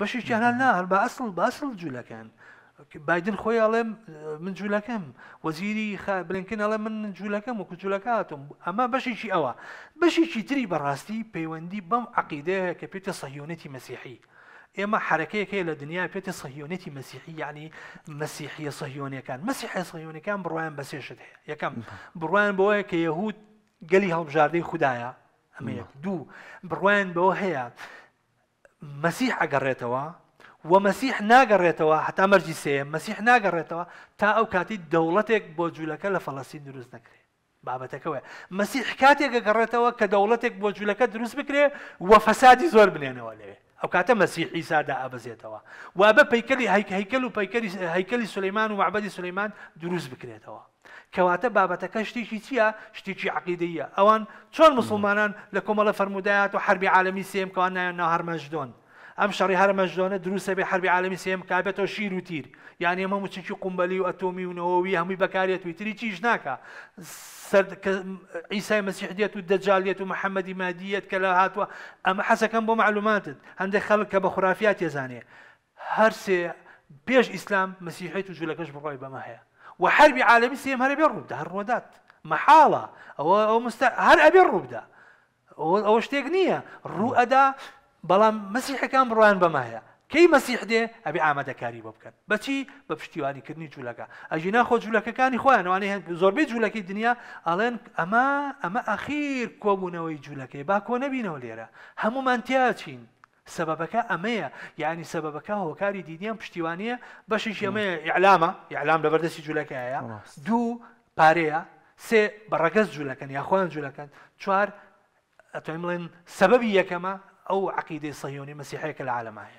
باش يجينا لنا باصل باصل جولا كان بايدن خويا على من جولا كم وزيري خا بلينكين على من جولا كم وكل جولا كاتم اما باش يجي اوا باش يجي تري براستي بيوندي بام عقيده كبيت صهيونيتي مسيحي اما حركه كي الدنيا بيت صهيونيتي مسيحي يعني مسيحيه صهيونيه كان مسيحيه صهيونيه كان بروان بس يشده يا كم بروان بوه كيهود قالي هالبجاردي خدايا اما نعم. دو بروان بوه هي مسيح ئەگەڕێتەوە ومسيح مەسیح حتى مرجي سي مسيح مەسیح تا او كاتي دولتك بۆ جوولەکە لە فەڵەسین دروست نەکرێت بابەتەکەوە مەسیح کاتێکە گەڕێتەوە کە دەوڵەتێک بۆ دروز دروست بکرێ و فەسادی زۆر بنێنەوە لەوێ ئەو کاتە مەسیح ئیسادا ئابەزێتەوە بيكلي بە پیکەلی هەیکەل سليمان پیکەلی هەیکەلی کەواتە بابەتەکە شتێکی چییە شتێکی عقیدەیە ئەوان چۆن مسلمانان لە کۆمەڵە فرەرمودایات و حربی عالمی سێم کەوان نایەن ناهارمەژدۆن ئەم شەڕی هەرمەژدۆنە دروستە بێ حربی عالمی سێم کابێتەوە شیر و تیر یان ئێمە موچکی قمبەلی و ئەتۆمی ونەوەوی هەمووی بەکارێت ویتری چیش ناکە ئیسای مەسیحدیت و دەجاالێت و محەممەدی مادیەت کە لە هاتووە ئەمە حەسەکەم بۆ معلوماتت هەندێک خەڵک کە بە خوراافات ێزانێ هەرسێ پێش ئیسلام مەسیحیت و جوولەکەش بڕای بەمە هەیە و هەربی عالمی سێم هەرە بێ ڕوودا هەر ڕۆدات مەحاڵە ئەوە ئەو هەر ئەبێ ڕوودا ئەوە شتێک نییە ڕوو ئەدا بەڵام مەسیحەکان بڕوان بەمایە کەی مەسیح دێ ئەبێ ئامادەکاری بۆ بکەن بەچی بە پشتیوانیکردنی جوولەکە ئەژینا خۆ جوولەکەەکانی خۆیان وانە هەند زۆربەی جوولەکەی دنیا ئەڵێن ئەمە ئەمە ئەخیر کۆبوونەوەی جوولەکەی با کۆ نەبینەوە لێرە هەمومان تیا چین سببەکە ئەمەیە یعنی سببەکە هۆکاری دینیان پشتیوانیە بەشش ئەمەیە ئیعلامە یعلام لە بەردەستی جوولەکەیە دوو پارەیە سێ بەڕگەز جوولەکەن یاخواان جوولەکەن چوار شوار بڵێن سببية كما أو عقيدة سەیۆنی مسيحية كالعالم هي.